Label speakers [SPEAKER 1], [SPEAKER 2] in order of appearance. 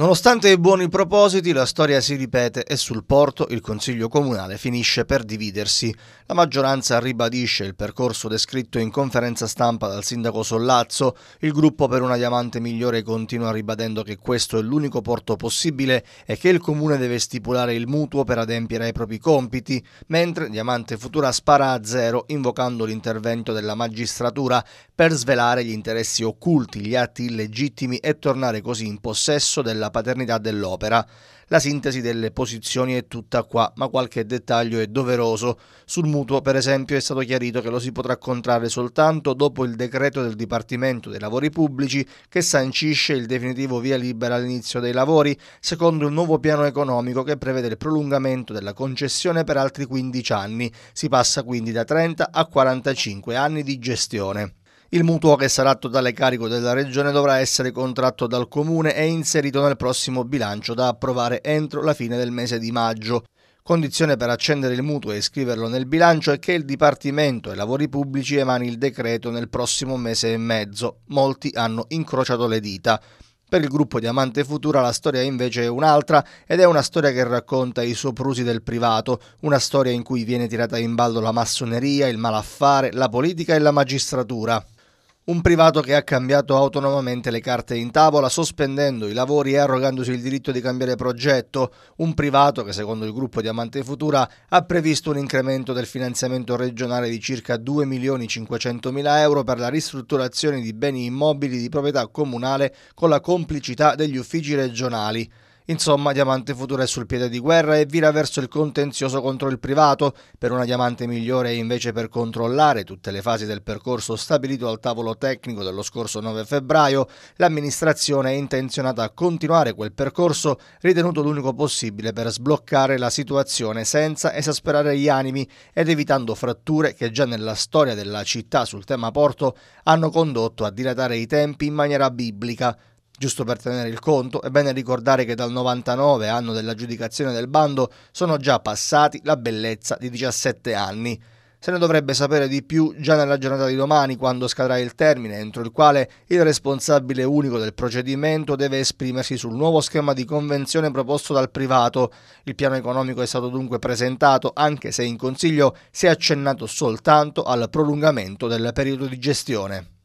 [SPEAKER 1] Nonostante i buoni propositi, la storia si ripete e sul porto il Consiglio Comunale finisce per dividersi. La maggioranza ribadisce il percorso descritto in conferenza stampa dal sindaco Sollazzo, il gruppo per una diamante migliore continua ribadendo che questo è l'unico porto possibile e che il Comune deve stipulare il mutuo per adempiere ai propri compiti, mentre Diamante Futura spara a zero invocando l'intervento della magistratura per svelare gli interessi occulti, gli atti illegittimi e tornare così in possesso della paternità dell'opera. La sintesi delle posizioni è tutta qua, ma qualche dettaglio è doveroso. Sul mutuo, per esempio, è stato chiarito che lo si potrà contrarre soltanto dopo il decreto del Dipartimento dei Lavori Pubblici che sancisce il definitivo via libera all'inizio dei lavori, secondo il nuovo piano economico che prevede il prolungamento della concessione per altri 15 anni. Si passa quindi da 30 a 45 anni di gestione. Il mutuo, che sarà a totale carico della Regione, dovrà essere contratto dal Comune e inserito nel prossimo bilancio da approvare entro la fine del mese di maggio. Condizione per accendere il mutuo e iscriverlo nel bilancio è che il Dipartimento e Lavori Pubblici emani il decreto nel prossimo mese e mezzo. Molti hanno incrociato le dita. Per il gruppo Diamante Futura la storia invece è un'altra ed è una storia che racconta i soprusi del privato, una storia in cui viene tirata in ballo la massoneria, il malaffare, la politica e la magistratura. Un privato che ha cambiato autonomamente le carte in tavola, sospendendo i lavori e arrogandosi il diritto di cambiare progetto. Un privato che, secondo il gruppo Diamante Futura, ha previsto un incremento del finanziamento regionale di circa 2 milioni 500 mila euro per la ristrutturazione di beni immobili di proprietà comunale con la complicità degli uffici regionali. Insomma, Diamante Futura è sul piede di guerra e vira verso il contenzioso contro il privato. Per una Diamante migliore invece per controllare tutte le fasi del percorso stabilito al tavolo tecnico dello scorso 9 febbraio, l'amministrazione è intenzionata a continuare quel percorso ritenuto l'unico possibile per sbloccare la situazione senza esasperare gli animi ed evitando fratture che già nella storia della città sul tema porto hanno condotto a dilatare i tempi in maniera biblica. Giusto per tenere il conto, è bene ricordare che dal 99, anno dell'aggiudicazione del bando, sono già passati la bellezza di 17 anni. Se ne dovrebbe sapere di più già nella giornata di domani, quando scadrà il termine entro il quale il responsabile unico del procedimento deve esprimersi sul nuovo schema di convenzione proposto dal privato. Il piano economico è stato dunque presentato, anche se in Consiglio si è accennato soltanto al prolungamento del periodo di gestione.